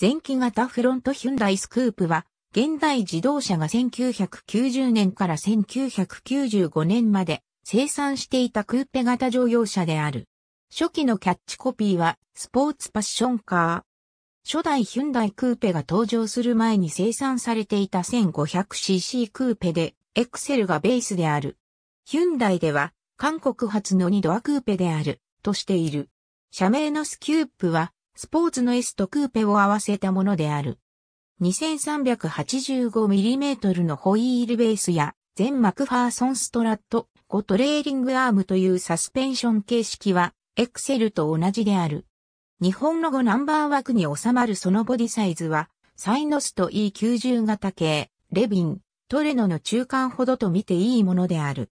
前期型フロントヒュンダイスクープは、現代自動車が1990年から1995年まで生産していたクーペ型乗用車である。初期のキャッチコピーは、スポーツパッションカー。初代ヒュンダイクーペが登場する前に生産されていた 1500cc クーペで、エクセルがベースである。ヒュンダイでは、韓国発の2ドアクーペである、としている。社名のスキュープは、スポーツの S とクーペを合わせたものである。2385mm のホイールベースや全マクファーソンストラット5トレーリングアームというサスペンション形式はエクセルと同じである。日本の5ナンバー枠に収まるそのボディサイズはサイノスと E90 型系、レビン、トレノの中間ほどと見ていいものである。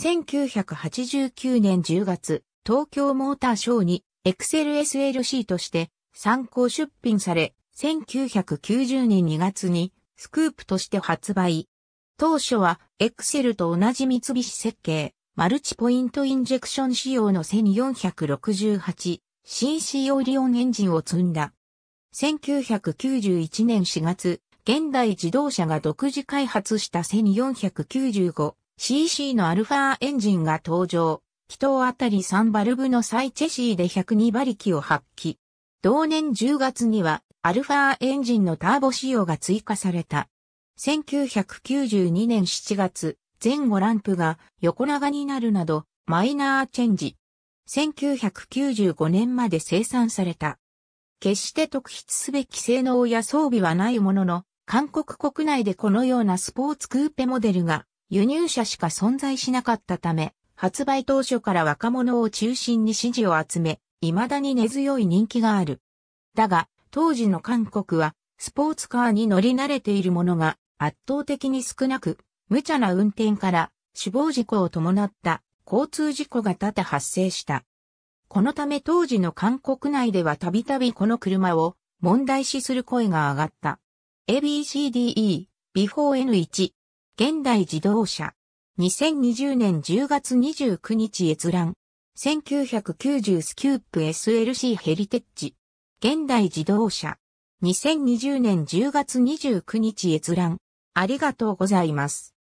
1989年10月、東京モーターショーに XLSLC として参考出品され、1990年2月にスクープとして発売。当初は Excel と同じ三菱設計、マルチポイントインジェクション仕様の 1468cc オリオンエンジンを積んだ。1991年4月、現代自動車が独自開発した 1495cc のアルファエンジンが登場。気頭あたり3バルブのサイチェシーで102馬力を発揮。同年10月には、アルファエンジンのターボ仕様が追加された。1992年7月、前後ランプが横長になるなど、マイナーチェンジ。1995年まで生産された。決して特筆すべき性能や装備はないものの、韓国国内でこのようなスポーツクーペモデルが輸入車しか存在しなかったため、発売当初から若者を中心に支持を集め、未だに根強い人気がある。だが、当時の韓国は、スポーツカーに乗り慣れているものが圧倒的に少なく、無茶な運転から死亡事故を伴った交通事故が多々発生した。このため当時の韓国内ではたびたびこの車を問題視する声が上がった。ABCDE、ビフォー N1、現代自動車。2020年10月29日閲覧。1990スキュープ SLC ヘリテッジ。現代自動車。2020年10月29日閲覧。ありがとうございます。